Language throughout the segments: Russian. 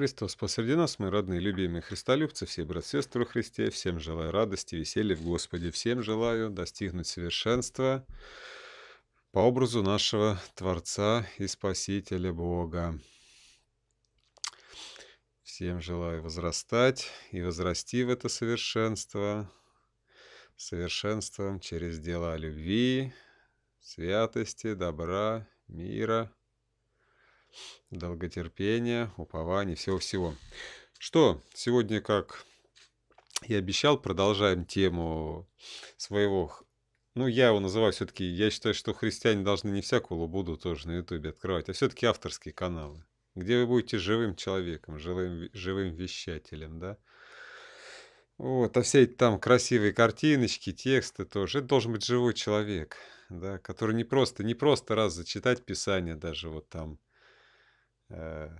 Христос посреди нас, мы родные, любимые христолюбцы, все брат, сестры Христе, всем желаю радости, веселья в Господе, всем желаю достигнуть совершенства по образу нашего Творца и Спасителя Бога. Всем желаю возрастать и возрасти в это совершенство, совершенством через дела любви, святости, добра, мира – долготерпения, упования, всего-всего. Что, сегодня, как я обещал, продолжаем тему своего... Ну, я его называю все-таки... Я считаю, что христиане должны не всякую лабуду тоже на ютубе открывать, а все-таки авторские каналы, где вы будете живым человеком, живым, живым вещателем, да? Вот, а все эти там красивые картиночки, тексты тоже. Это должен быть живой человек, да, который не просто, не просто раз зачитать Писание даже вот там, Э,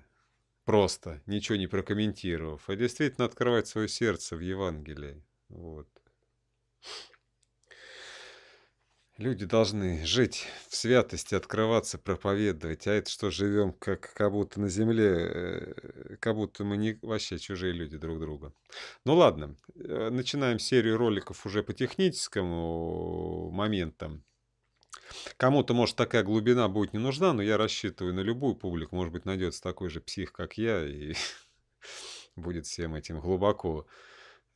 просто, ничего не прокомментировав, а действительно открывать свое сердце в Евангелии. Вот. Люди должны жить в святости, открываться, проповедовать. А это что, живем как, как будто на земле, э, как будто мы не вообще чужие люди друг друга. Ну ладно, э, начинаем серию роликов уже по техническому моментам. Кому-то, может, такая глубина будет не нужна, но я рассчитываю на любую публику. Может быть, найдется такой же псих, как я, и будет всем этим глубоко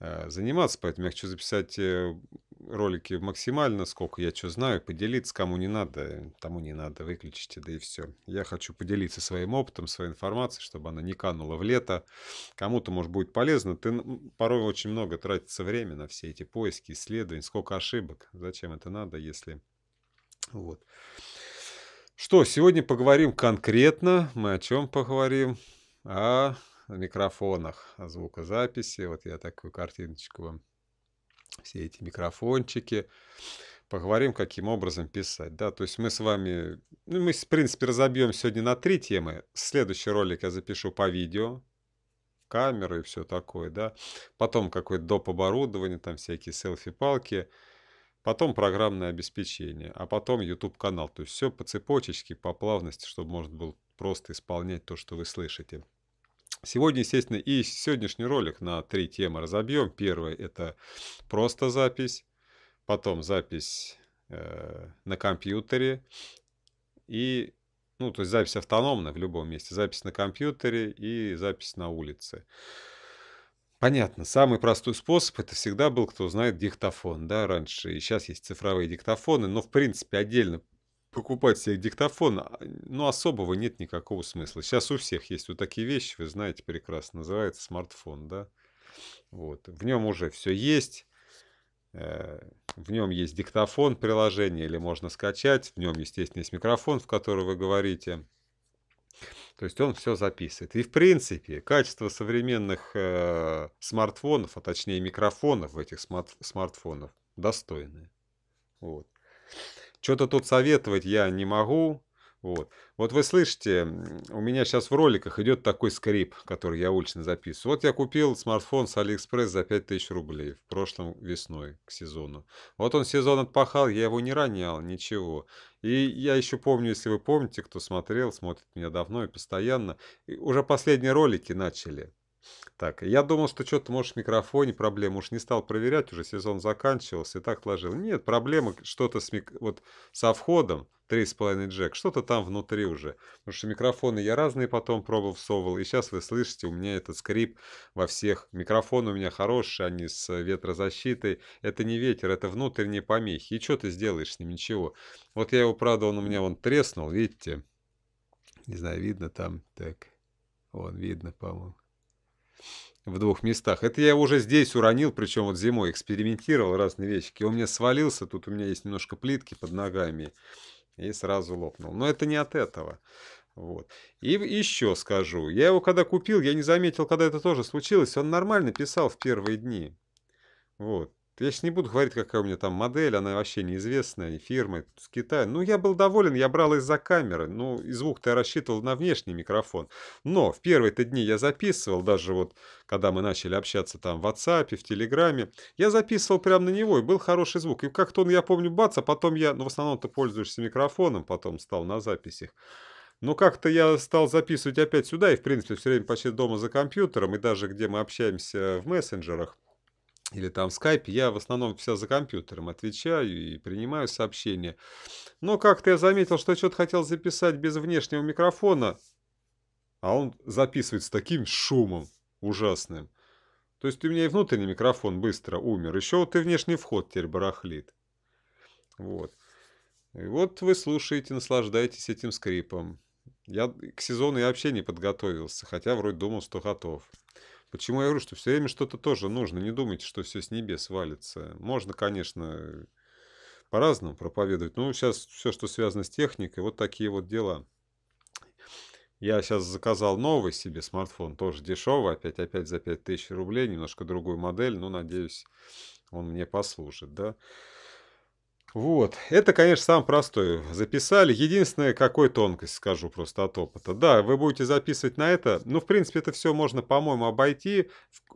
э, заниматься. Поэтому я хочу записать э, ролики максимально, сколько я что знаю, поделиться, кому не надо, тому не надо, выключите, да и все. Я хочу поделиться своим опытом, своей информацией, чтобы она не канула в лето. Кому-то, может, будет полезно. Ты порой очень много тратится время на все эти поиски, исследования, сколько ошибок. Зачем это надо, если вот. Что, сегодня поговорим конкретно. Мы о чем поговорим? О микрофонах, о звукозаписи. Вот я такую картиночку вам. Все эти микрофончики. Поговорим, каким образом писать. Да, то есть мы с вами, ну, мы, в принципе, разобьем сегодня на три темы. Следующий ролик я запишу по видео, камеры и все такое, да. Потом какое-то доп. оборудование, там всякие селфи-палки потом программное обеспечение, а потом YouTube-канал. То есть все по цепочечке, по плавности, чтобы можно было просто исполнять то, что вы слышите. Сегодня, естественно, и сегодняшний ролик на три темы разобьем. Первое – это просто запись, потом запись э, на компьютере и, ну, то есть запись автономная в любом месте, запись на компьютере и запись на улице. Понятно. Самый простой способ это всегда был, кто знает, диктофон, да, раньше. И сейчас есть цифровые диктофоны, но в принципе отдельно покупать себе диктофон, а, ну, особого нет никакого смысла. Сейчас у всех есть вот такие вещи, вы знаете прекрасно, называется смартфон, да. Вот. В нем уже все есть. Э, в нем есть диктофон приложение или можно скачать. В нем, естественно, есть микрофон, в который вы говорите. То есть он все записывает. И в принципе качество современных э, смартфонов, а точнее микрофонов в этих смарт смартфонов достойное. Вот. Что-то тут советовать я не могу. Вот. вот вы слышите, у меня сейчас в роликах идет такой скрип, который я улично записываю. Вот я купил смартфон с Алиэкспресс за 5000 рублей в прошлом весной к сезону. Вот он сезон отпахал, я его не ронял, ничего. И я еще помню, если вы помните, кто смотрел, смотрит меня давно и постоянно, и уже последние ролики начали. Так, я думал, что что-то, может, в микрофоне проблема. Уж не стал проверять, уже сезон заканчивался, и так ложил. Нет, проблема что-то с мик... вот со входом 3,5 джек, что-то там внутри уже. Потому что микрофоны я разные потом пробовал, всовывал, и сейчас вы слышите, у меня этот скрип во всех. Микрофоны у меня хорошие, они с ветрозащитой. Это не ветер, это внутренние помехи. И что ты сделаешь с ним? Ничего. Вот я его, правда, он у меня вон треснул, видите? Не знаю, видно там, так, вон видно, по-моему в двух местах. Это я уже здесь уронил, причем вот зимой экспериментировал разные вещи. Он мне свалился, тут у меня есть немножко плитки под ногами, и сразу лопнул. Но это не от этого. Вот. И еще скажу, я его когда купил, я не заметил, когда это тоже случилось, он нормально писал в первые дни. Вот. Я сейчас не буду говорить, какая у меня там модель, она вообще неизвестная, и фирма, с Китая. Ну, я был доволен, я брал из-за камеры. Ну, и звук-то я рассчитывал на внешний микрофон. Но в первые-то дни я записывал, даже вот, когда мы начали общаться там в WhatsApp, в Телеграме, я записывал прямо на него, и был хороший звук. И как-то он, я помню, бац, а потом я, ну, в основном-то пользуешься микрофоном, потом стал на записях. Но как-то я стал записывать опять сюда, и, в принципе, все время почти дома за компьютером, и даже где мы общаемся в мессенджерах или там в скайпе, я в основном все за компьютером отвечаю и принимаю сообщения. Но как-то я заметил, что что-то хотел записать без внешнего микрофона, а он записывает с таким шумом ужасным. То есть у меня и внутренний микрофон быстро умер, еще вот и внешний вход теперь барахлит. Вот. И вот вы слушаете, наслаждаетесь этим скрипом. Я к сезону я вообще не подготовился, хотя вроде думал, что готов. Почему я говорю, что все время что-то тоже нужно. Не думайте, что все с небес валится. Можно, конечно, по-разному проповедовать. Ну, сейчас все, что связано с техникой, вот такие вот дела. Я сейчас заказал новый себе смартфон, тоже дешевый, опять, опять за 5000 рублей, немножко другую модель, но, надеюсь, он мне послужит, да. Вот, это, конечно, сам простое. Записали. Единственное, какой тонкость, скажу просто от опыта. Да, вы будете записывать на это. Ну, в принципе, это все можно, по-моему, обойти.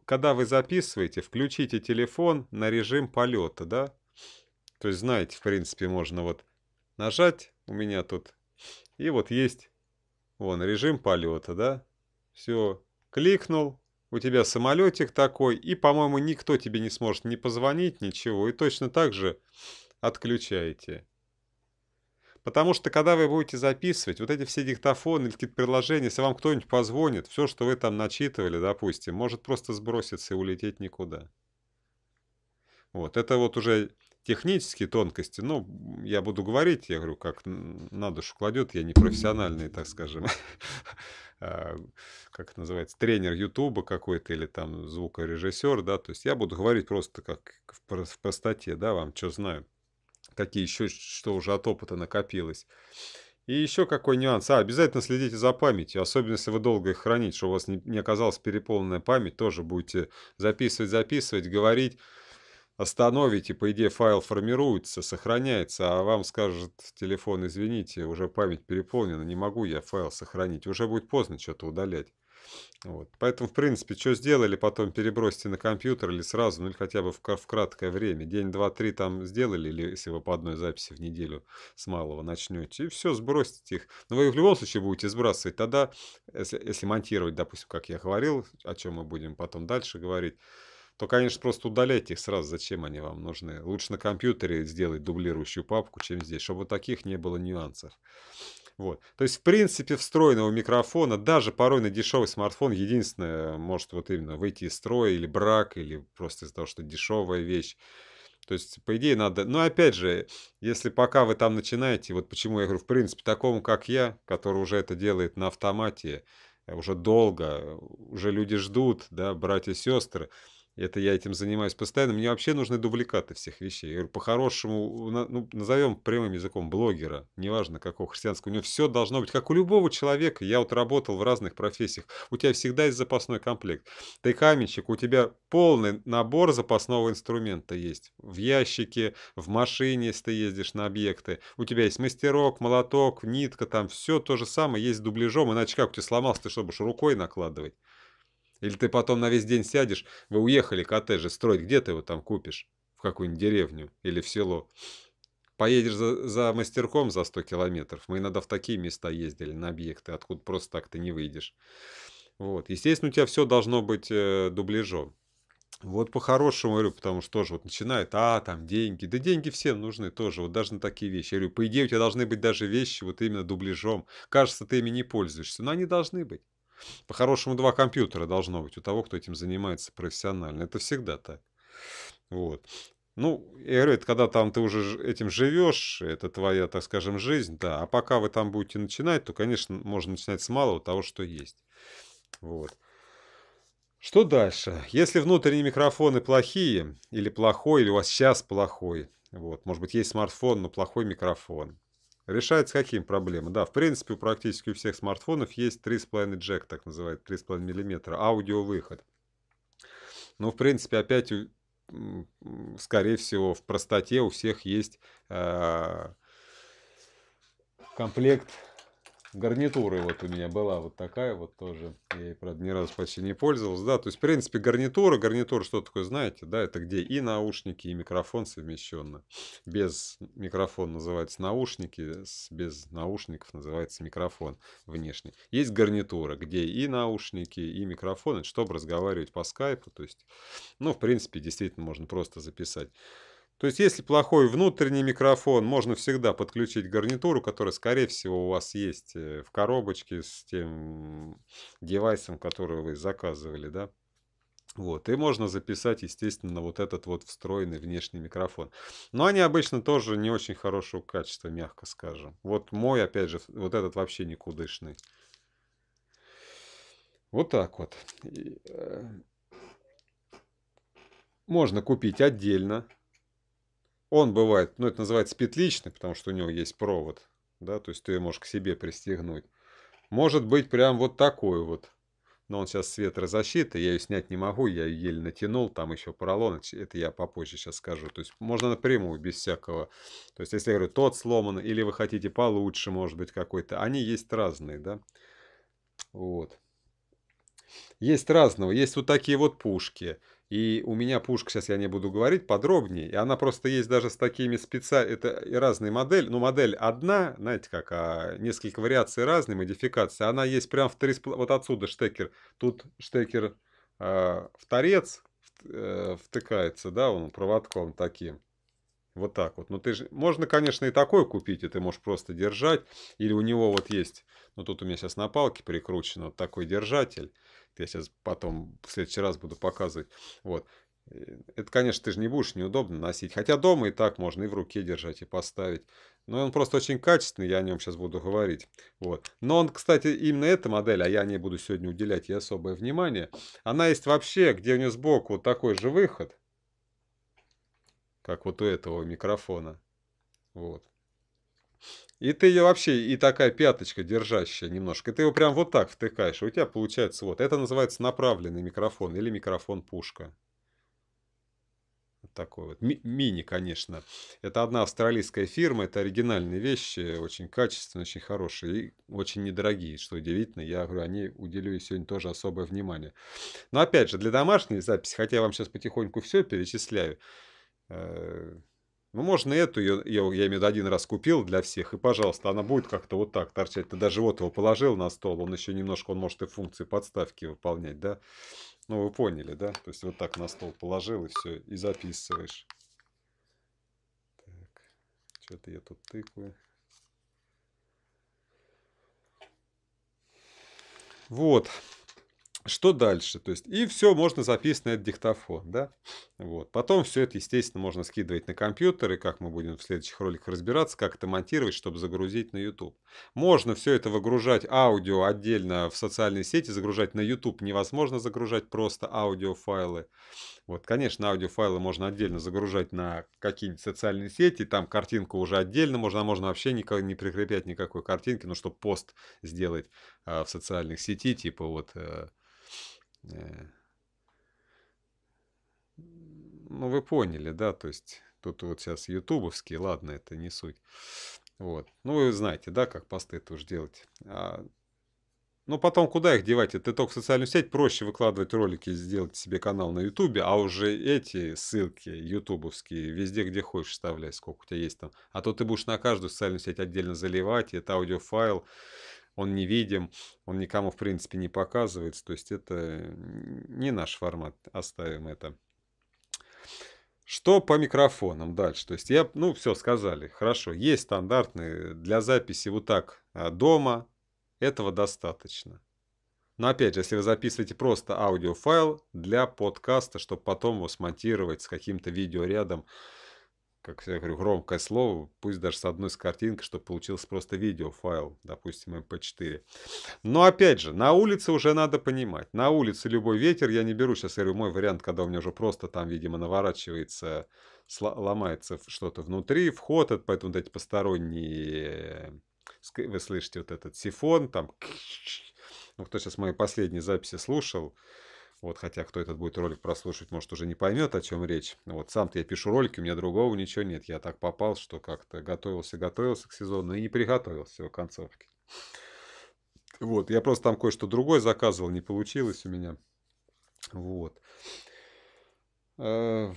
Когда вы записываете, включите телефон на режим полета, да? То есть, знаете, в принципе, можно вот нажать у меня тут. И вот есть, вон, режим полета, да? Все, кликнул, у тебя самолетик такой, и, по-моему, никто тебе не сможет не позвонить, ничего. И точно так же отключаете. Потому что, когда вы будете записывать, вот эти все диктофоны или какие-то приложения, если вам кто-нибудь позвонит, все, что вы там начитывали, допустим, может просто сброситься и улететь никуда. Вот, это вот уже технические тонкости, Но я буду говорить, я говорю, как на душу кладет, я не профессиональный, так скажем, а, как называется, тренер Ютуба какой-то или там звукорежиссер, да, то есть я буду говорить просто как в простоте, да, вам что знаю, какие еще, что уже от опыта накопилось. И еще какой нюанс. А, обязательно следите за памятью, особенно если вы долго их храните, чтобы у вас не, не оказалась переполненная память, тоже будете записывать, записывать, говорить остановите, по идее файл формируется, сохраняется, а вам скажет телефон, извините, уже память переполнена, не могу я файл сохранить, уже будет поздно что-то удалять. Вот. Поэтому, в принципе, что сделали, потом перебросьте на компьютер или сразу, ну или хотя бы в, в краткое время. День, два, три там сделали, или если вы по одной записи в неделю с малого начнете, и все, сбросите их. Но вы их в любом случае будете сбрасывать. Тогда, если, если монтировать, допустим, как я говорил, о чем мы будем потом дальше говорить, то, конечно, просто удаляйте их сразу, зачем они вам нужны. Лучше на компьютере сделать дублирующую папку, чем здесь, чтобы таких не было нюансов. Вот. То есть, в принципе, встроенного микрофона, даже порой на дешевый смартфон, единственное, может вот именно выйти из строя, или брак, или просто из-за того, что дешевая вещь. То есть, по идее, надо... Но опять же, если пока вы там начинаете, вот почему я говорю, в принципе, такому, как я, который уже это делает на автомате, уже долго, уже люди ждут, да, братья и сестры, это я этим занимаюсь постоянно. Мне вообще нужны дубликаты всех вещей. по-хорошему, ну, назовем прямым языком блогера, неважно какого христианского, у него все должно быть, как у любого человека. Я вот работал в разных профессиях. У тебя всегда есть запасной комплект. Ты каменщик, у тебя полный набор запасного инструмента есть. В ящике, в машине, если ты ездишь на объекты. У тебя есть мастерок, молоток, нитка, там все то же самое есть с дубляжом. Иначе как у тебя сломался, ты чтобы рукой накладывать? Или ты потом на весь день сядешь, вы уехали коттеджи строить, где ты его там купишь? В какую-нибудь деревню или в село. Поедешь за, за мастерком за 100 километров. Мы иногда в такие места ездили, на объекты, откуда просто так ты не выйдешь. Вот. Естественно, у тебя все должно быть э, дубляжом. Вот по-хорошему, говорю, потому что тоже вот начинают, а, там деньги, да деньги всем нужны тоже, вот даже на такие вещи. Я говорю, по идее у тебя должны быть даже вещи вот именно дубляжом. Кажется, ты ими не пользуешься, но они должны быть. По-хорошему, два компьютера должно быть у того, кто этим занимается профессионально. Это всегда так. Вот. Ну, я говорю, это когда там ты уже этим живешь, это твоя, так скажем, жизнь, да. А пока вы там будете начинать, то, конечно, можно начинать с малого того, что есть. Вот. Что дальше? Если внутренние микрофоны плохие, или плохой, или у вас сейчас плохой, вот, может быть, есть смартфон, но плохой микрофон, Решается какие проблемы? Да, в принципе, у практически у всех смартфонов есть 3,5 джек, так называемый, 3,5 мм, аудиовыход. Но, ну, в принципе, опять, скорее всего, в простоте у всех есть э, комплект гарнитуры вот у меня была вот такая вот тоже. Я ей, правда, ни разу почти не пользовался. Да, то есть, в принципе, гарнитура, гарнитура, что такое, знаете, да, это где и наушники, и микрофон совмещенно. Без микрофона называется наушники, без наушников называется микрофон внешний. Есть гарнитура, где и наушники, и микрофон, чтобы разговаривать по скайпу. То есть, ну, в принципе, действительно можно просто записать. То есть, если плохой внутренний микрофон, можно всегда подключить гарнитуру, которая, скорее всего, у вас есть э, в коробочке с тем девайсом, который вы заказывали, да. Вот, и можно записать, естественно, вот этот вот встроенный внешний микрофон. Но они обычно тоже не очень хорошего качества, мягко скажем. Вот мой, опять же, вот этот вообще никудышный. Вот так вот. Э, можно купить отдельно он бывает, ну это называется петличный, потому что у него есть провод, да, то есть ты ее можешь к себе пристегнуть. Может быть прям вот такой вот. Но он сейчас с ветрозащиты, я ее снять не могу, я ее еле натянул, там еще поролон, это я попозже сейчас скажу. То есть можно напрямую, без всякого. То есть если я говорю, тот сломан, или вы хотите получше, может быть, какой-то, они есть разные, да. Вот. Есть разного, есть вот такие вот пушки. И у меня пушка, сейчас я не буду говорить подробнее, и она просто есть даже с такими специальными, это и разные модели, ну модель одна, знаете как, а несколько вариаций разные модификации, она есть прям в три, вот отсюда штекер, тут штекер э, в торец э, втыкается, да, он проводком таким. Вот так вот. Но ну, ты же... Можно, конечно, и такой купить, и ты можешь просто держать. Или у него вот есть... Ну, тут у меня сейчас на палке прикручен вот такой держатель. Я сейчас потом в следующий раз буду показывать. Вот. Э, это, конечно, ты же не будешь неудобно носить. Хотя дома и так можно и в руке держать, и поставить. Но он просто очень качественный, я о нем сейчас буду говорить. Вот. Но он, кстати, именно эта модель, а я не буду сегодня уделять ей особое внимание. Она есть вообще, где у нее сбоку вот такой же выход, как вот у этого микрофона. Вот. И ты ее вообще, и такая пяточка держащая немножко, и ты его прям вот так втыкаешь, у тебя получается вот. Это называется направленный микрофон или микрофон-пушка. Вот такой вот. Ми мини, конечно. Это одна австралийская фирма, это оригинальные вещи, очень качественные, очень хорошие и очень недорогие, что удивительно. Я говорю, они уделю сегодня тоже особое внимание. Но опять же, для домашней записи, хотя я вам сейчас потихоньку все перечисляю, э ну, можно эту, я, я, я имею в виду, один раз купил для всех, и, пожалуйста, она будет как-то вот так торчать. Ты даже вот его положил на стол, он еще немножко, он может и функции подставки выполнять, да? Ну, вы поняли, да? То есть, вот так на стол положил, и все, и записываешь. Так, что-то я тут тыкаю. Вот. Что дальше? То есть, и все можно записать на этот диктофон, да? Вот. Потом все это, естественно, можно скидывать на компьютер, и как мы будем в следующих роликах разбираться, как это монтировать, чтобы загрузить на YouTube. Можно все это выгружать аудио отдельно в социальные сети, загружать на YouTube невозможно загружать просто аудиофайлы. Вот, конечно, аудиофайлы можно отдельно загружать на какие-нибудь социальные сети, там картинку уже отдельно можно, а можно вообще никак, не прикреплять никакой картинки, но ну, чтобы пост сделать а, в социальных сети, типа вот... Э, э, ну, вы поняли, да, то есть тут вот сейчас ютубовский, ладно, это не суть. Вот. Ну, вы знаете, да, как посты тоже делать. А, но потом куда их девать? Это только в социальную сеть проще выкладывать ролики, сделать себе канал на Ютубе, а уже эти ссылки ютубовские везде, где хочешь, вставляй, сколько у тебя есть там. А то ты будешь на каждую социальную сеть отдельно заливать, и это аудиофайл, он не видим, он никому, в принципе, не показывается. То есть это не наш формат, оставим это. Что по микрофонам дальше? То есть я, ну, все сказали, хорошо. Есть стандартные для записи вот так а, дома, этого достаточно. Но опять же, если вы записываете просто аудиофайл для подкаста, чтобы потом его смонтировать с каким-то видеорядом, как я говорю, громкое слово, пусть даже с одной с картинкой, чтобы получился просто видеофайл, допустим, MP4. Эм Но опять же, на улице уже надо понимать. На улице любой ветер, я не беру сейчас, я говорю, мой вариант, когда у меня уже просто там, видимо, наворачивается, ломается что-то внутри, вход, это поэтому вот эти посторонние вы слышите вот этот сифон, там... Ну, кто сейчас мои последние записи слушал, вот, хотя кто этот будет ролик прослушать, может, уже не поймет, о чем речь. Вот сам-то я пишу ролики, у меня другого ничего нет. Я так попал, что как-то готовился-готовился к сезону и не приготовился его концовке. Вот, я просто там кое-что другое заказывал, не получилось у меня. Вот. Э,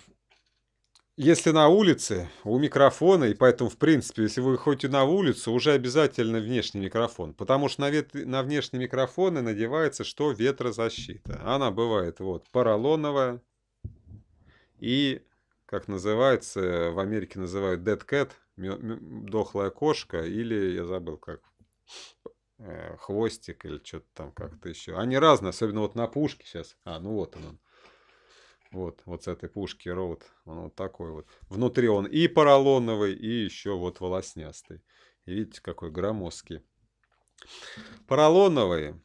если на улице, у микрофона, и поэтому, в принципе, если вы выходите на улицу, уже обязательно внешний микрофон, потому что на, вет... на внешние микрофоны надевается что? Ветрозащита. Она бывает вот поролоновая и, как называется, в Америке называют dead cat, дохлая кошка, или, я забыл как, э, хвостик или что-то там как-то еще. Они разные, особенно вот на пушке сейчас. А, ну вот он. он вот, вот с этой пушки Роуд. Он вот такой вот. Внутри он и поролоновый, и еще вот волоснястый. И видите, какой громоздкий. Поролоновый,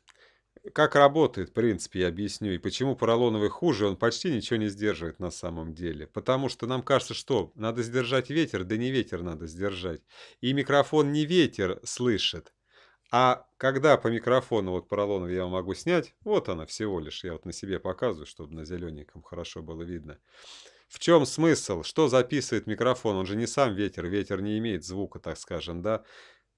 Как работает, в принципе, я объясню. И почему поролоновый хуже, он почти ничего не сдерживает на самом деле. Потому что нам кажется, что надо сдержать ветер, да не ветер надо сдержать. И микрофон не ветер слышит, а когда по микрофону вот поролонов я могу снять, вот она всего лишь, я вот на себе показываю, чтобы на зелененьком хорошо было видно. В чем смысл? Что записывает микрофон? Он же не сам ветер, ветер не имеет звука, так скажем, да?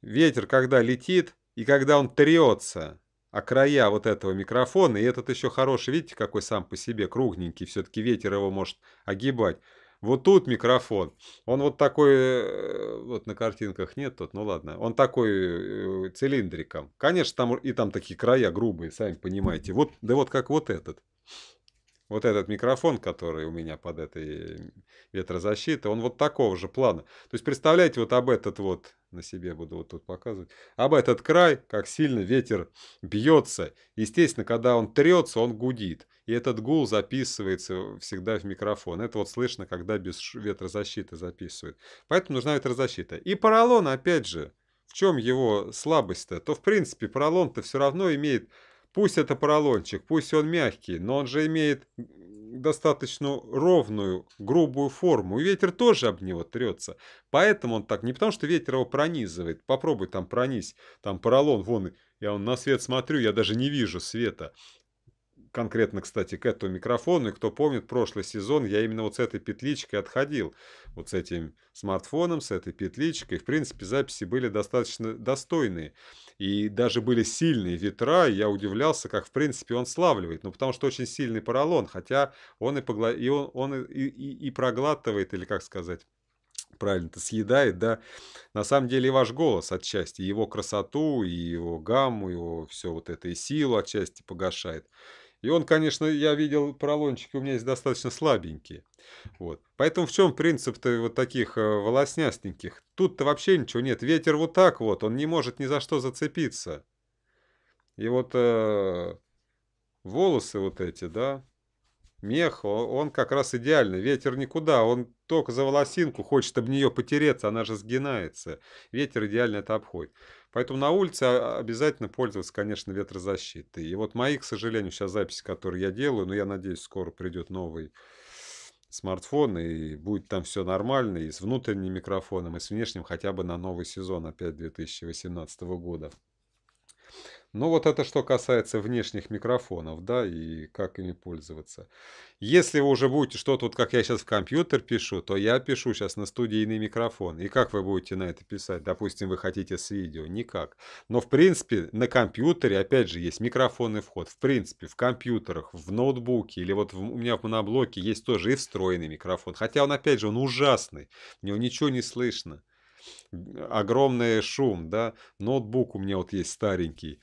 Ветер, когда летит и когда он трется о края вот этого микрофона, и этот еще хороший, видите, какой сам по себе кругленький, все-таки ветер его может огибать. Вот тут микрофон. Он вот такой, э, вот на картинках нет тут, ну ладно. Он такой э, э, цилиндриком. Конечно, там и там такие края грубые, сами понимаете. Вот, да вот как вот этот. Вот этот микрофон, который у меня под этой ветрозащитой, он вот такого же плана. То есть, представляете, вот об этот вот на себе буду вот тут показывать, об этот край, как сильно ветер бьется. Естественно, когда он трется, он гудит. И этот гул записывается всегда в микрофон. Это вот слышно, когда без ветрозащиты записывают. Поэтому нужна ветрозащита. И поролон, опять же, в чем его слабость-то? То, в принципе, поролон-то все равно имеет... Пусть это поролончик, пусть он мягкий, но он же имеет достаточно ровную, грубую форму. И ветер тоже об него трется. Поэтому он так, не потому что ветер его пронизывает. Попробуй там пронизь, там поролон, вон, я он на свет смотрю, я даже не вижу света конкретно, кстати, к этому микрофону. И кто помнит, прошлый сезон я именно вот с этой петличкой отходил. Вот с этим смартфоном, с этой петличкой. В принципе, записи были достаточно достойные. И даже были сильные ветра, и я удивлялся, как, в принципе, он славливает. Ну, потому что очень сильный поролон, хотя он и, погло... и, он, он и, и, и проглатывает, или как сказать, правильно-то съедает, да, на самом деле и ваш голос отчасти, его красоту, и его гамму, его все вот это, и силу отчасти погашает. И он, конечно, я видел пролончики у меня есть достаточно слабенькие. Вот. Поэтому в чем принцип-то вот таких э, волоснястеньких? Тут-то вообще ничего нет. Ветер вот так вот, он не может ни за что зацепиться. И вот э, волосы вот эти, да, Мех, он как раз идеально, ветер никуда, он только за волосинку хочет об нее потереться, она же сгинается. Ветер идеально это обходит. Поэтому на улице а, обязательно пользоваться, конечно, ветрозащитой. И вот мои, к сожалению, сейчас записи, которые я делаю, но я надеюсь, скоро придет новый смартфон, и будет там все нормально, и с внутренним микрофоном, и с внешним, хотя бы на новый сезон опять 2018 года. Ну вот это что касается внешних микрофонов, да, и как ими пользоваться. Если вы уже будете что-то, вот как я сейчас в компьютер пишу, то я пишу сейчас на студийный микрофон. И как вы будете на это писать? Допустим, вы хотите с видео? Никак. Но в принципе на компьютере, опять же, есть микрофонный вход. В принципе, в компьютерах, в ноутбуке или вот в, у меня в моноблоке есть тоже и встроенный микрофон. Хотя он, опять же, он ужасный. В него ничего не слышно огромный шум, да. Ноутбук у меня вот есть старенький.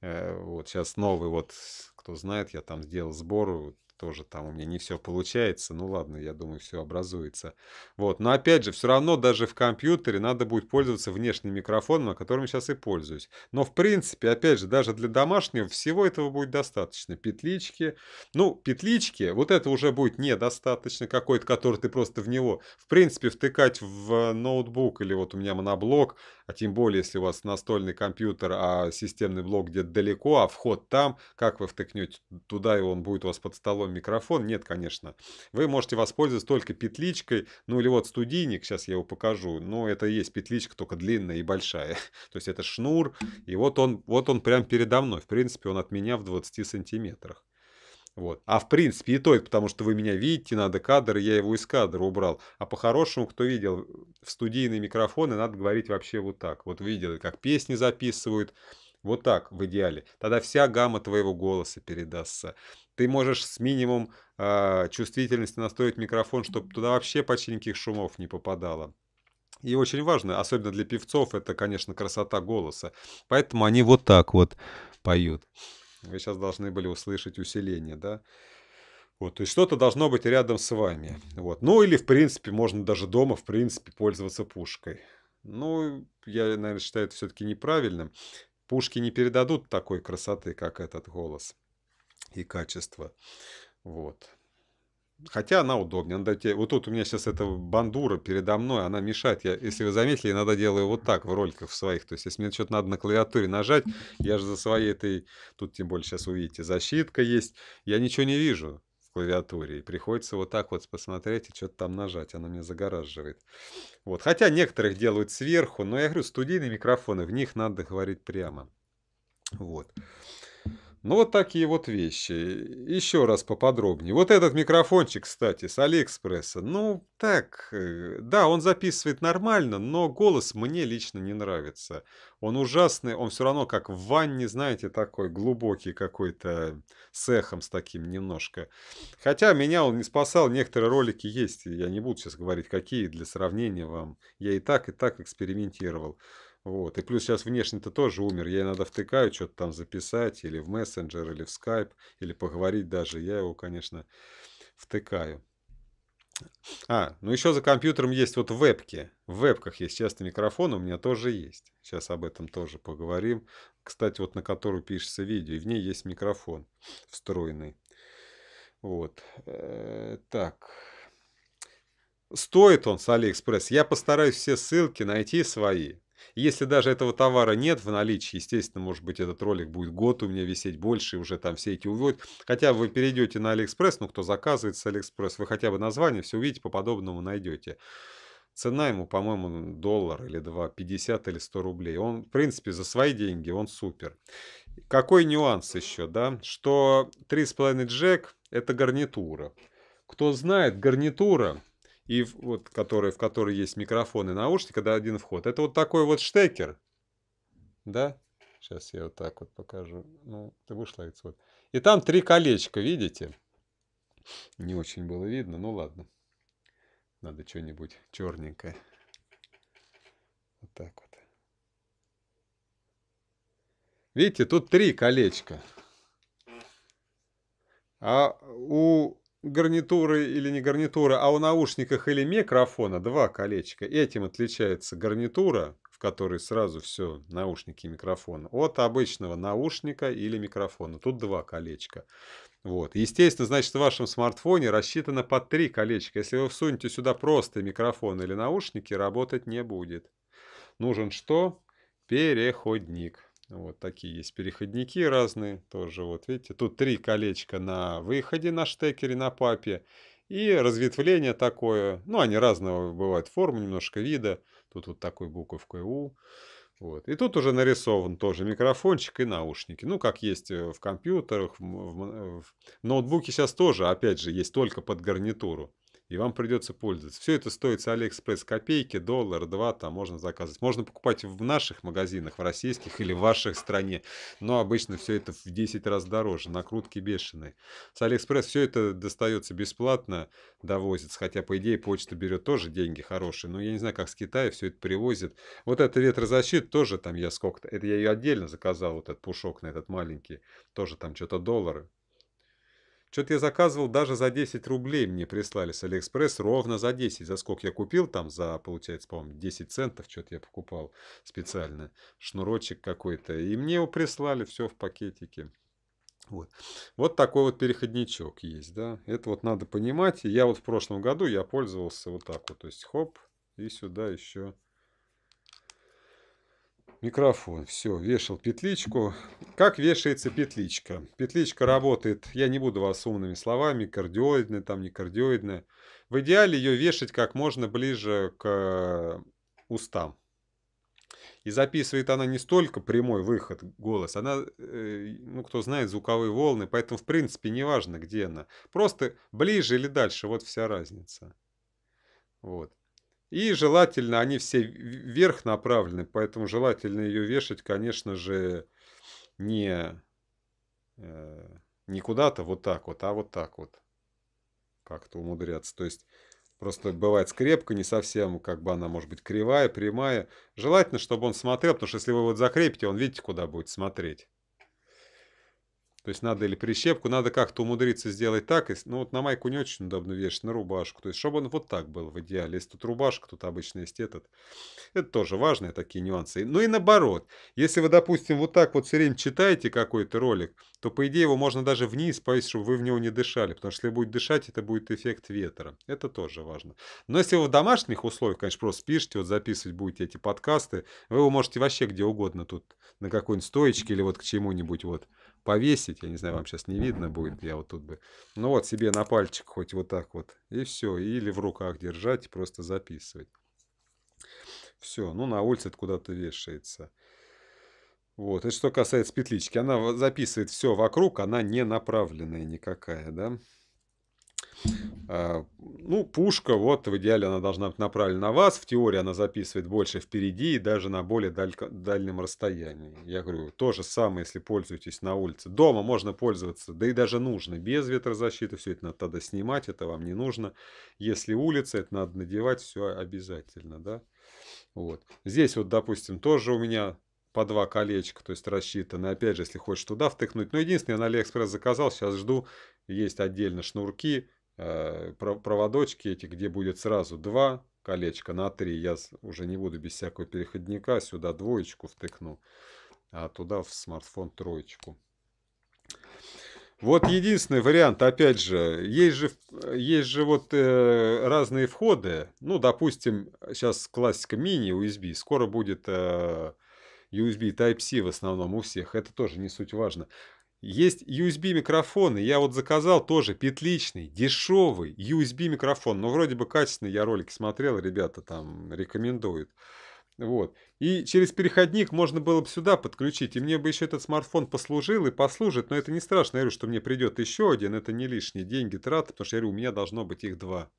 Э, вот сейчас новый, вот кто знает, я там сделал сборы, тоже там у меня не все получается. Ну ладно, я думаю, все образуется. Вот. Но опять же, все равно даже в компьютере надо будет пользоваться внешним микрофоном, а которым сейчас и пользуюсь. Но в принципе, опять же, даже для домашнего всего этого будет достаточно. Петлички. Ну, петлички, вот это уже будет недостаточно какой-то, который ты просто в него, в принципе, втыкать в э, ноутбук или вот у меня моноблок, а тем более, если у вас настольный компьютер, а системный блок где-то далеко, а вход там, как вы втыкнете туда, и он будет у вас под столом микрофон? Нет, конечно. Вы можете воспользоваться только петличкой, ну или вот студийник, сейчас я его покажу, но это и есть петличка, только длинная и большая. То есть это шнур, и вот он, вот он прямо передо мной, в принципе, он от меня в 20 сантиметрах. Вот. А в принципе и то, потому что вы меня видите, надо кадр, я его из кадра убрал. А по-хорошему, кто видел, в студийные микрофоны надо говорить вообще вот так. Вот видели, как песни записывают, вот так в идеале. Тогда вся гамма твоего голоса передастся. Ты можешь с минимум э, чувствительности настроить микрофон, чтобы туда вообще почти никаких шумов не попадало. И очень важно, особенно для певцов, это, конечно, красота голоса. Поэтому они вот так вот поют. Вы сейчас должны были услышать усиление, да? Вот, то есть что-то должно быть рядом с вами. Вот. Ну или, в принципе, можно даже дома, в принципе, пользоваться пушкой. Ну, я, наверное, считаю это все-таки неправильным. Пушки не передадут такой красоты, как этот голос и качество. Вот. Хотя она удобнее. Она тебе... Вот тут у меня сейчас эта бандура передо мной, она мешает. Я, если вы заметили, иногда делаю вот так в роликах своих. То есть, если мне что-то надо на клавиатуре нажать, я же за своей этой... Тут тем более сейчас увидите, защитка есть. Я ничего не вижу в клавиатуре. И приходится вот так вот посмотреть и что-то там нажать. Она меня загораживает. Вот. Хотя некоторых делают сверху, но я говорю, студийные микрофоны, в них надо говорить прямо. Вот. Ну вот такие вот вещи. Еще раз поподробнее. Вот этот микрофончик, кстати, с Алиэкспресса. Ну так, э, да, он записывает нормально, но голос мне лично не нравится. Он ужасный, он все равно как в ванне, знаете, такой глубокий какой-то, с эхом с таким немножко. Хотя меня он не спасал, некоторые ролики есть, я не буду сейчас говорить, какие для сравнения вам. Я и так, и так экспериментировал. Вот. И плюс сейчас внешне-то тоже умер. Я иногда втыкаю, что-то там записать, или в мессенджер, или в скайп, или поговорить даже. Я его, конечно, втыкаю. А, ну еще за компьютером есть вот вебки. В вебках есть часто микрофон, у меня тоже есть. Сейчас об этом тоже поговорим. Кстати, вот на которую пишется видео, и в ней есть микрофон встроенный. Вот. Э, так. Стоит он с Алиэкспресс. Я постараюсь все ссылки найти свои если даже этого товара нет в наличии, естественно, может быть, этот ролик будет год у меня висеть больше, уже там все эти уводят. Хотя вы перейдете на Алиэкспресс, ну, кто заказывает с Алиэкспресс, вы хотя бы название все увидите, по подобному найдете. Цена ему, по-моему, доллар или два, 50 или 100 рублей. Он, в принципе, за свои деньги, он супер. Какой нюанс еще, да? Что 3,5 джек – это гарнитура. Кто знает, гарнитура и вот, который, в которой есть микрофон и наушник, когда один вход. Это вот такой вот штекер, да? Сейчас я вот так вот покажу. Ну, ты будешь ловить вот. И там три колечка, видите? Не очень было видно, ну ладно. Надо что-нибудь черненькое. Вот так вот. Видите, тут три колечка. А у гарнитуры или не гарнитуры, а у наушниках или микрофона два колечка. Этим отличается гарнитура, в которой сразу все наушники и микрофон, от обычного наушника или микрофона. Тут два колечка. Вот. Естественно, значит, в вашем смартфоне рассчитано по три колечка. Если вы всунете сюда просто микрофон или наушники, работать не будет. Нужен что? Переходник. Вот такие есть переходники разные тоже. Вот видите, тут три колечка на выходе на штекере, на папе. И разветвление такое. Ну, они разного бывают формы, немножко вида. Тут вот такой буковкой У. Вот. И тут уже нарисован тоже микрофончик и наушники. Ну, как есть э, в компьютерах, в, в, э, в ноутбуке сейчас тоже, опять же, есть только под гарнитуру и вам придется пользоваться. Все это стоит с Алиэкспресс копейки, доллар, два, там можно заказывать. Можно покупать в наших магазинах, в российских или в вашей стране, но обычно все это в 10 раз дороже, накрутки бешеные. С Алиэкспресс все это достается бесплатно, довозится, хотя, по идее, почта берет тоже деньги хорошие, но я не знаю, как с Китая все это привозит. Вот эта ветрозащита тоже там я сколько-то, это я ее отдельно заказал, вот этот пушок на этот маленький, тоже там что-то доллары, что-то я заказывал даже за 10 рублей мне прислали с Алиэкспресс, ровно за 10. За сколько я купил там, за, получается, по-моему, 10 центов что-то я покупал специально. Шнурочек какой-то. И мне его прислали, все в пакетике. Вот. вот такой вот переходничок есть, да. Это вот надо понимать. Я вот в прошлом году я пользовался вот так вот. То есть хоп, и сюда еще микрофон. Все, вешал петличку. Как вешается петличка? Петличка работает, я не буду вас умными словами, кардиоидная там, не кардиоидная. В идеале ее вешать как можно ближе к э, устам. И записывает она не столько прямой выход голос, она, э, ну, кто знает, звуковые волны, поэтому, в принципе, неважно, где она. Просто ближе или дальше, вот вся разница. Вот. И желательно, они все вверх направлены, поэтому желательно ее вешать, конечно же, не, э, не куда-то вот так вот, а вот так вот. Как-то умудряться. То есть Просто бывает скрепка, не совсем, как бы она может быть кривая, прямая. Желательно, чтобы он смотрел, потому что если вы вот закрепите, он видите, куда будет смотреть. То есть надо или прищепку, надо как-то умудриться сделать так. И, ну вот на майку не очень удобно вешать, на рубашку. То есть чтобы он вот так был в идеале. Если тут рубашка, тут обычно есть этот. Это тоже важные такие нюансы. Ну и наоборот. Если вы, допустим, вот так вот все время читаете какой-то ролик, то по идее его можно даже вниз повесить, чтобы вы в него не дышали. Потому что если будет дышать, это будет эффект ветра. Это тоже важно. Но если вы в домашних условиях, конечно, просто пишете, вот записывать будете эти подкасты, вы его можете вообще где угодно тут, на какой-нибудь стоечке или вот к чему-нибудь вот повесить. Я не знаю, вам сейчас не видно будет, я вот тут бы. Ну вот себе на пальчик хоть вот так вот. И все. Или в руках держать и просто записывать. Все. Ну, на улице это куда-то вешается. Вот. Это что касается петлички. Она записывает все вокруг, она не направленная никакая, да. А, ну, пушка, вот в идеале она должна быть направлена на вас. В теории она записывает больше впереди и даже на более даль... дальнем расстоянии. Я говорю, то же самое, если пользуетесь на улице. Дома можно пользоваться, да и даже нужно, без ветрозащиты. Все это надо тогда снимать, это вам не нужно. Если улица, это надо надевать все обязательно, да. Вот. Здесь вот, допустим, тоже у меня по два колечка, то есть рассчитаны. Опять же, если хочешь туда втыкнуть. Но единственное, я на Алиэкспресс заказал, сейчас жду. Есть отдельно шнурки, Э, проводочки эти, где будет сразу два колечка на три. Я уже не буду без всякого переходника. Сюда двоечку втыкну, а туда в смартфон троечку. Вот единственный вариант, опять же, есть же, есть же вот э, разные входы. Ну, допустим, сейчас классика мини-USB, скоро будет э, USB Type-C в основном у всех, это тоже не суть важно. Есть USB микрофоны, я вот заказал тоже петличный, дешевый USB микрофон, но вроде бы качественный, я ролики смотрел, ребята там рекомендуют. Вот. И через переходник можно было бы сюда подключить, и мне бы еще этот смартфон послужил и послужит, но это не страшно, я говорю, что мне придет еще один, это не лишние деньги траты, потому что я говорю, у меня должно быть их два.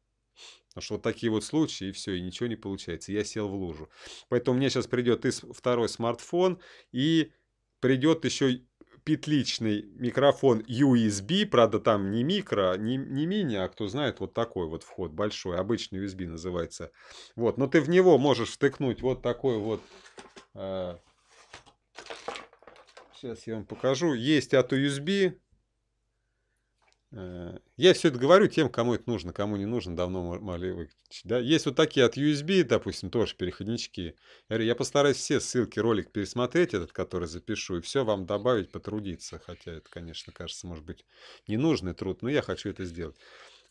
Потому что вот такие вот случаи, и все, и ничего не получается. Я сел в лужу. Поэтому мне сейчас придет и второй смартфон, и придет еще петличный микрофон USB, правда там не микро, не, не мини, а кто знает, вот такой вот вход большой, обычный USB называется. Вот, но ты в него можешь втыкнуть вот такой вот... Э, сейчас я вам покажу. Есть от USB Э, я все это говорю тем, кому это нужно, кому не нужно, давно могли выключить. Да? Есть вот такие от USB, допустим, тоже переходнички. Я, я постараюсь все ссылки, ролик пересмотреть, этот, который запишу, и все вам добавить, потрудиться. Хотя это, конечно, кажется, может быть, ненужный труд, но я хочу это сделать.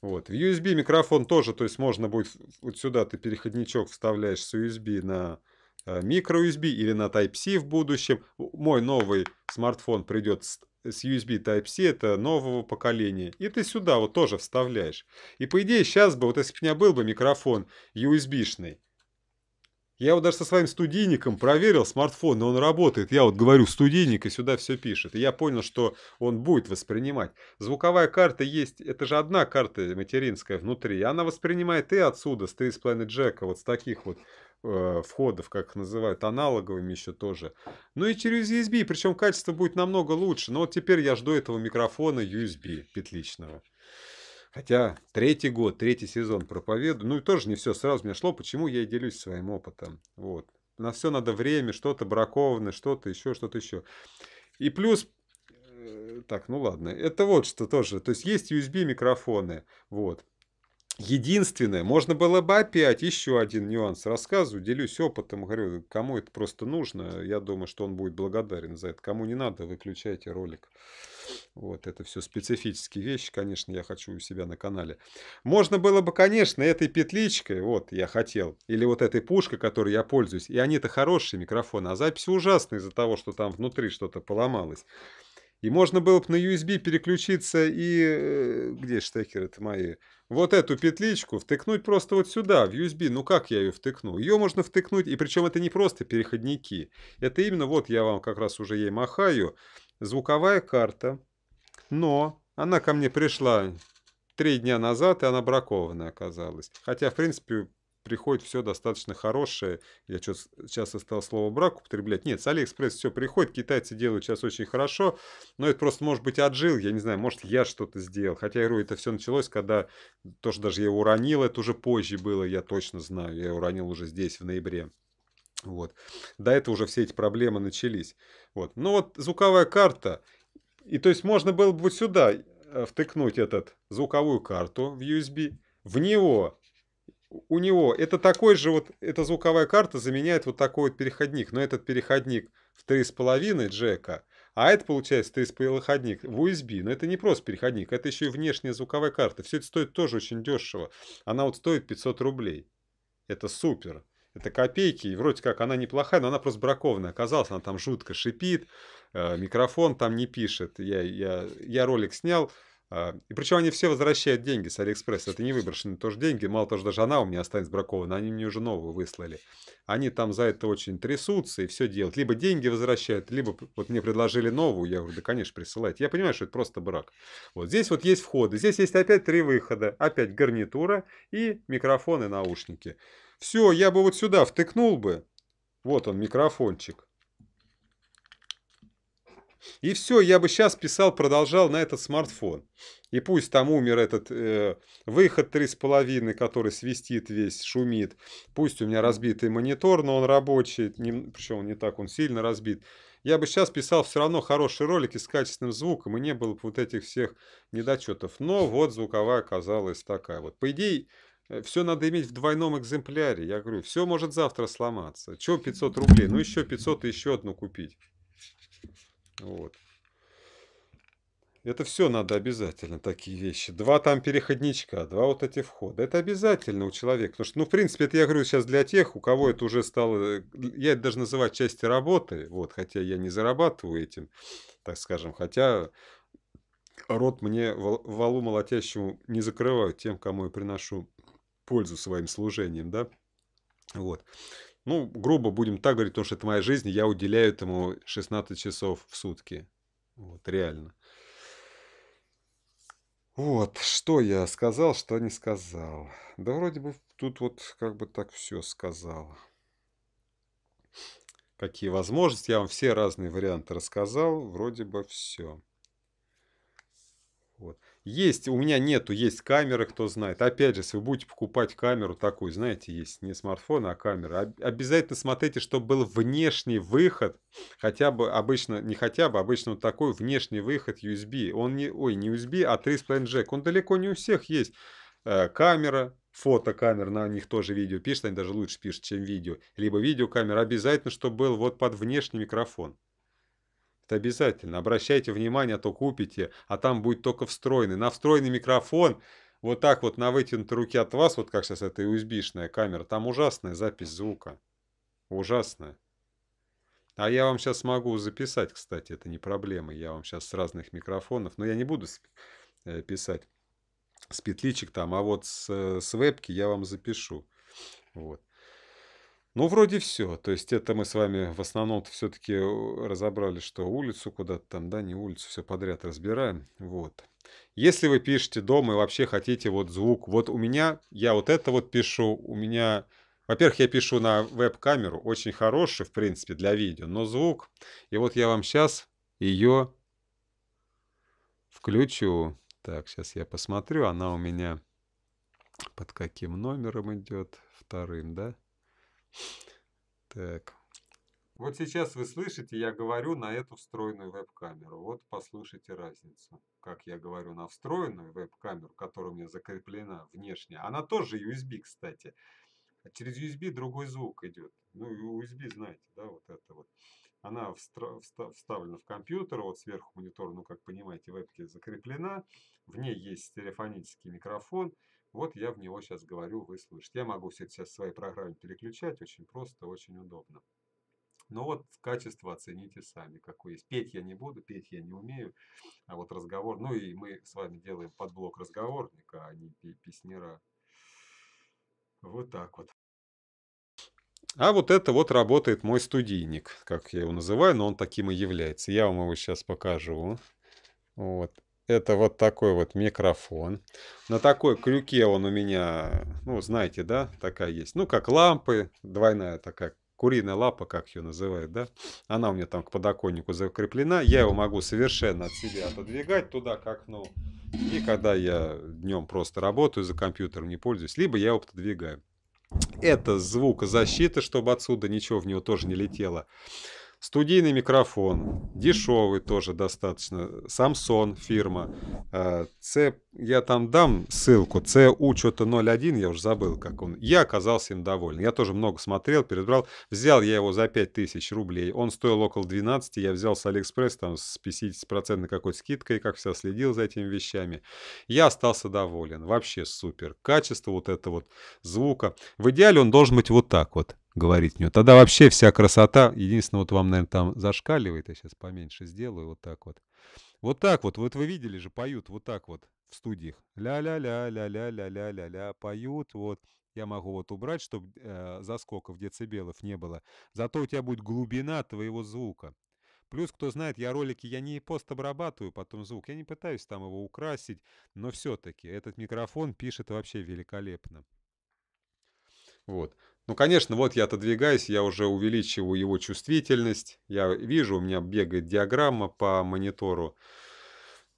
Вот. В USB микрофон тоже, то есть можно будет вот сюда ты переходничок вставляешь с USB на Э, microUSB или на Type-C в будущем. Мой новый смартфон придет с с USB Type-C, это нового поколения. И ты сюда вот тоже вставляешь. И по идее сейчас бы, вот если бы у меня был бы микрофон USB-шный, я вот даже со своим студийником проверил смартфон, но он работает. Я вот говорю студийник и сюда все пишет. И я понял, что он будет воспринимать. Звуковая карта есть, это же одна карта материнская внутри. И она воспринимает и отсюда, с 3,5 джека, вот с таких вот Э, входов, как их называют, аналоговыми еще тоже. Ну и через USB, причем качество будет намного лучше. Но вот теперь я жду этого микрофона USB петличного. Хотя третий год, третий сезон проповедую. Ну и тоже не все сразу мне шло, почему я и делюсь своим опытом. Вот. На все надо время, что-то бракованное, что-то еще, что-то еще. И плюс э, так, ну ладно. Это вот что тоже. То есть есть USB микрофоны. Вот. Единственное, можно было бы опять еще один нюанс рассказываю, делюсь опытом, говорю, кому это просто нужно, я думаю, что он будет благодарен за это. Кому не надо, выключайте ролик. Вот, это все специфические вещи, конечно, я хочу у себя на канале. Можно было бы, конечно, этой петличкой, вот, я хотел, или вот этой пушкой, которой я пользуюсь, и они-то хорошие микрофоны, а запись ужасная из-за того, что там внутри что-то поломалось. И можно было бы на USB переключиться и... Э, где штекеры-то мои? Вот эту петличку втыкнуть просто вот сюда, в USB. Ну как я ее втыкну? Ее можно втыкнуть, и причем это не просто переходники. Это именно, вот я вам как раз уже ей махаю, звуковая карта. Но она ко мне пришла три дня назад, и она бракованная оказалась. Хотя, в принципе, приходит все достаточно хорошее. Я что, сейчас я стал слово брак употреблять. Нет, с Алиэкспресс все приходит, китайцы делают сейчас очень хорошо, но это просто, может быть, отжил, я не знаю, может, я что-то сделал. Хотя, я говорю, это все началось, когда то, что даже я уронил, это уже позже было, я точно знаю, я уронил уже здесь, в ноябре. Вот. До этого уже все эти проблемы начались. Вот. Ну вот звуковая карта. И то есть можно было бы сюда э, втыкнуть этот звуковую карту в USB, в него у него это такой же вот, эта звуковая карта заменяет вот такой вот переходник, но этот переходник в 3,5 джека, а это получается 3,5 в USB, но это не просто переходник, это еще и внешняя звуковая карта, все это стоит тоже очень дешево, она вот стоит 500 рублей, это супер, это копейки, и вроде как она неплохая, но она просто бракованная оказалась, она там жутко шипит, э, микрофон там не пишет, я, я, я ролик снял, а, и причем они все возвращают деньги с Алиэкспресса. Это не выброшенные тоже деньги. Мало того, что даже она у меня останется бракована, они мне уже новую выслали. Они там за это очень трясутся и все делают. Либо деньги возвращают, либо вот мне предложили новую. Я говорю, да, конечно, присылайте. Я понимаю, что это просто брак. Вот здесь вот есть входы. Здесь есть опять три выхода. Опять гарнитура и микрофон и наушники. Все, я бы вот сюда втыкнул бы. Вот он, микрофончик. И все, я бы сейчас писал, продолжал на этот смартфон. И пусть там умер этот э, выход 3,5, который свистит весь, шумит. Пусть у меня разбитый монитор, но он рабочий, не, причем он не так, он сильно разбит. Я бы сейчас писал все равно хорошие ролики с качественным звуком, и не было бы вот этих всех недочетов. Но вот звуковая оказалась такая вот. По идее, э, все надо иметь в двойном экземпляре. Я говорю, все может завтра сломаться. Чего 500 рублей? Ну еще 500 и еще одну купить. Вот. Это все надо обязательно, такие вещи. Два там переходничка, два вот эти входа. Это обязательно у человека. Потому что, ну, в принципе, это я говорю сейчас для тех, у кого это уже стало... Э, я это даже называть частью работы, вот, хотя я не зарабатываю этим, так скажем. Хотя рот мне валу молотящему не закрывают тем, кому я приношу пользу своим служением, да. Вот ну, грубо будем так говорить, потому что это моя жизнь, я уделяю этому 16 часов в сутки. Вот, реально. Вот, что я сказал, что не сказал. Да вроде бы тут вот как бы так все сказал. Какие возможности, я вам все разные варианты рассказал, вроде бы все. Вот. Есть, у меня нету, есть камеры, кто знает. Опять же, если вы будете покупать камеру такую, знаете, есть не смартфон, а камера, обязательно смотрите, чтобы был внешний выход, хотя бы обычно, не хотя бы, а обычно вот такой внешний выход USB. Он не, ой, не USB, а 3,5 джек. Он далеко не у всех есть. Э, камера, фотокамер, на них тоже видео пишет, они даже лучше пишут, чем видео. Либо видеокамера, обязательно, чтобы был вот под внешний микрофон. Это обязательно. Обращайте внимание, а то купите, а там будет только встроенный. На встроенный микрофон вот так вот на вытянутой руке от вас, вот как сейчас эта USB-шная камера, там ужасная запись звука. Ужасная. А я вам сейчас могу записать, кстати, это не проблема. Я вам сейчас с разных микрофонов, но я не буду э, писать с петличек там, а вот с, э, с вебки я вам запишу. Вот. Ну, вроде все. То есть это мы с вами в основном все-таки э, разобрали, что улицу куда-то там, да, не улицу, все подряд разбираем. Вот. Если вы пишете дома и вообще хотите вот звук, вот у меня, я вот это вот пишу, у меня, во-первых, я пишу на веб-камеру, очень хороший, в принципе, для видео, но звук, и вот я вам сейчас ее включу. Так, сейчас я посмотрю, она у меня под каким номером идет, вторым, да? Так. Вот сейчас вы слышите, я говорю на эту встроенную веб-камеру. Вот послушайте разницу. Как я говорю на встроенную веб-камеру, которая у меня закреплена внешне. Она тоже USB, кстати. А через USB другой звук идет. Ну, USB, знаете, да, вот это вот. Она вставлена в компьютер, вот сверху монитор, ну, как понимаете, вебки закреплена. В ней есть стереофонический микрофон. Вот я в него сейчас говорю, вы слышите. Я могу все сейчас свои программы переключать, очень просто, очень удобно. Но вот качество оцените сами, какое есть. Петь я не буду, петь я не умею, а вот разговор, ну и мы с вами делаем подблок разговорника, а не песнера. Вот так вот. А вот это вот работает мой студийник, как я его называю, но он таким и является. Я вам его сейчас покажу. Вот это вот такой вот микрофон. На такой крюке он у меня, ну, знаете, да, такая есть. Ну, как лампы, двойная такая куриная лапа, как ее называют, да. Она у меня там к подоконнику закреплена. Я его могу совершенно от себя отодвигать туда как ну И когда я днем просто работаю, за компьютером не пользуюсь, либо я его пододвигаю. Это звукозащита, чтобы отсюда ничего в него тоже не летело. Студийный микрофон, дешевый тоже достаточно, Samsung фирма, C а, я там дам ссылку, ЦУ что-то 01, я уже забыл, как он. Я оказался им доволен. Я тоже много смотрел, перебрал. Взял я его за 5000 рублей. Он стоил около 12, я взял с Алиэкспресс там с 50% какой-то скидкой, как все следил за этими вещами. Я остался доволен. Вообще супер. Качество вот это вот звука. В идеале он должен быть вот так вот говорить мне. Тогда вообще вся красота. Единственное, вот вам, наверное, там зашкаливает. Я сейчас поменьше сделаю вот так вот. Вот так вот. Вот вы видели же, поют вот так вот в студиях. Ля-ля-ля, ля-ля-ля-ля-ля-ля, поют, вот. Я могу вот убрать, чтобы э, заскоков децибелов не было. Зато у тебя будет глубина твоего звука. Плюс, кто знает, я ролики, я не пост обрабатываю потом звук, я не пытаюсь там его украсить, но все-таки этот микрофон пишет вообще великолепно. Вот. Ну, конечно, вот я отодвигаюсь, я уже увеличиваю его чувствительность. Я вижу, у меня бегает диаграмма по монитору.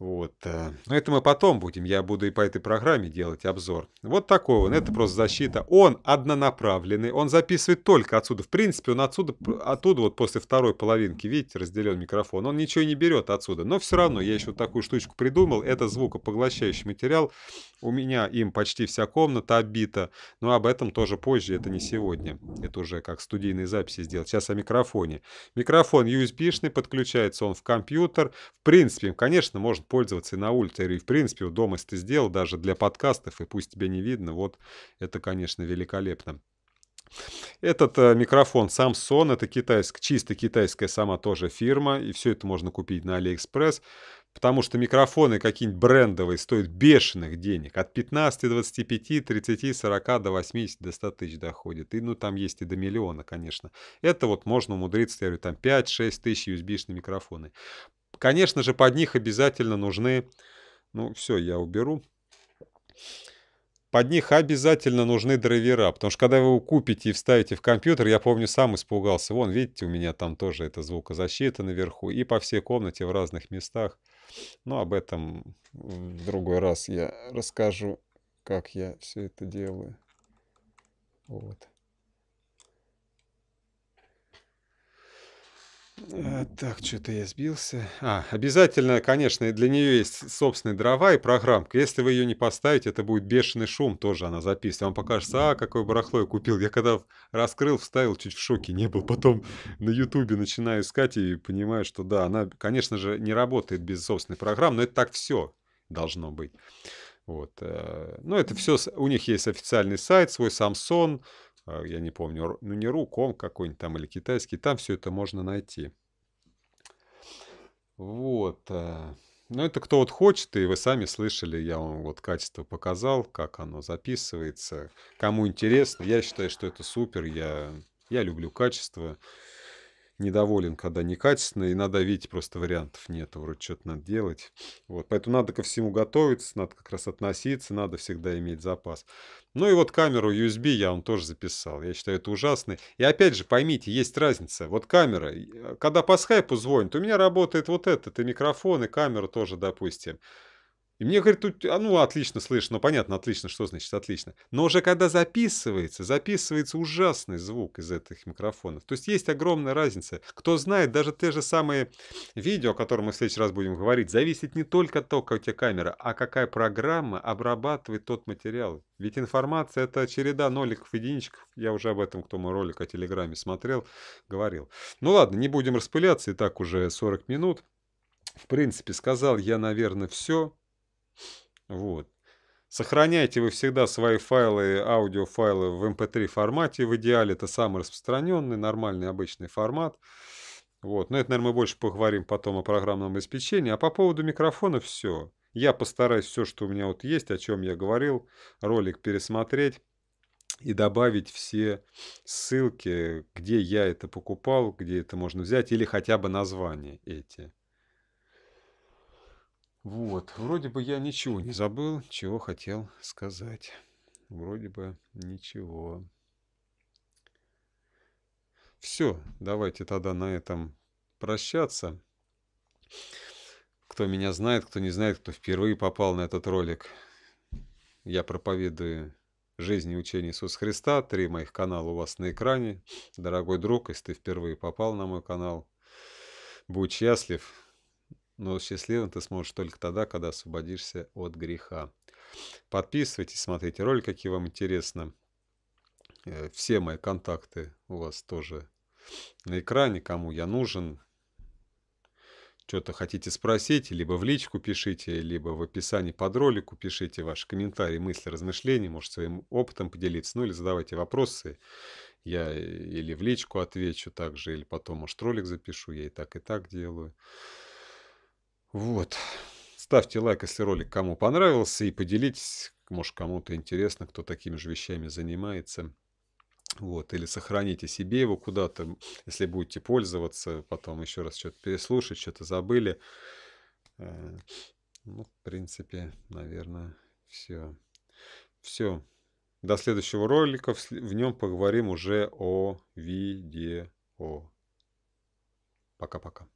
Вот. Э, но это мы потом будем. Я буду и по этой программе делать обзор. Вот такой он. Это просто защита. Он однонаправленный. Он записывает только отсюда. В принципе, он отсюда, оттуда вот после второй половинки, видите, разделен микрофон. Он ничего не берет отсюда. Но все равно я еще вот такую штучку придумал. Это звукопоглощающий материал. У меня им почти вся комната обита. Но об этом тоже позже. Это не сегодня. Это уже как студийные записи сделать. Сейчас о микрофоне. Микрофон USB-шный. Подключается он в компьютер. В принципе, конечно, можно может пользоваться и на улице И, в принципе, вот дома, если ты сделал даже для подкастов, и пусть тебе не видно, вот это, конечно, великолепно. Этот э, микрофон Samsung, это китайск, чисто китайская сама тоже фирма, и все это можно купить на AliExpress, потому что микрофоны какие-нибудь брендовые стоят бешеных денег, от 15, 25, 30, 40 до 80, до 100 тысяч доходит, и ну там есть и до миллиона, конечно. Это вот можно умудриться, я говорю, там 5-6 тысяч USB-шные микрофоны. Конечно же, под них обязательно нужны... Ну, все, я уберу. Под них обязательно нужны драйвера, потому что когда вы его купите и вставите в компьютер, я помню, сам испугался. Вон, видите, у меня там тоже эта звукозащита наверху и по всей комнате в разных местах. Но об этом в другой раз я расскажу, как я все это делаю. Вот. Э, так, что-то я сбился. А, обязательно, конечно, для нее есть собственные дрова и программка. Если вы ее не поставите, это будет бешеный шум, тоже она записывает. Вам покажется, а, какое барахло я купил. Я когда раскрыл, вставил, чуть в шоке не был. Потом на ютубе начинаю искать и понимаю, что да, она, конечно же, не работает без собственной программы. но это так все должно быть. Вот. Э, но ну, это все, у них есть официальный сайт, свой Samsung, а, я не помню, ну не руком какой-нибудь там или китайский, там все это можно найти. Вот. Э, ну, это кто вот хочет, и вы сами слышали, я вам вот качество показал, как оно записывается. Кому интересно, я считаю, что это супер, я, я люблю качество недоволен, когда некачественно, и надо видеть, просто вариантов нету, вроде что-то надо делать. Вот, поэтому надо ко всему готовиться, надо как раз относиться, надо всегда иметь запас. Ну и вот камеру USB я вам тоже записал, я считаю это ужасно. И опять же, поймите, есть разница. Вот камера, э, когда по скайпу звонит, у меня работает вот этот, и микрофон, и камера тоже, допустим. И мне говорит, тут, а, ну, отлично слышно, ну, понятно, отлично, что значит отлично. Но уже когда записывается, записывается ужасный звук из этих микрофонов. То есть есть огромная разница. Кто знает, даже те же самые видео, о которых мы в следующий раз будем говорить, зависит не только от того, как у тебя камера, а какая программа обрабатывает тот материал. Ведь информация – это череда ноликов, единичек. Я уже об этом, кто мой ролик о Телеграме смотрел, говорил. Ну ладно, не будем распыляться, и так уже 40 минут. В принципе, сказал я, наверное, все. Вот. Сохраняйте вы всегда свои файлы, аудиофайлы в MP3 эм формате. В идеале это самый распространенный, нормальный, обычный формат. Вот. Но это, наверное, мы больше поговорим потом о программном обеспечении. А по поводу микрофона все. Я постараюсь все, что у меня вот есть, о чем я говорил, ролик пересмотреть и добавить все ссылки, где я это покупал, где это можно взять, или хотя бы названия эти. Вот, вроде бы я ничего не забыл, чего хотел сказать. Вроде бы ничего. Все, давайте тогда на этом прощаться. Кто меня знает, кто не знает, кто впервые попал на этот ролик, я проповедую жизнь и учение Иисуса Христа. Три моих канала у вас на экране. Дорогой друг, если ты впервые попал на мой канал, будь счастлив, но счастливым ты сможешь только тогда, когда освободишься от греха. Подписывайтесь, смотрите ролики, какие вам интересны. Э, все мои контакты у вас тоже на экране, кому я нужен. Что-то хотите спросить, либо в личку пишите, либо в описании под ролику пишите ваши комментарии, мысли, размышления, может своим опытом поделиться, ну или задавайте вопросы. Я или в личку отвечу также, или потом, может, ролик запишу, я и так, и так делаю. Вот. Ставьте лайк, если ролик кому понравился, и поделитесь, может, кому-то интересно, кто такими же вещами занимается. Вот, или сохраните себе его куда-то, если будете пользоваться, потом еще раз что-то переслушать, что-то забыли. Э, ну, в принципе, наверное, все. Все. До следующего ролика. В нем поговорим уже о видео. Пока-пока.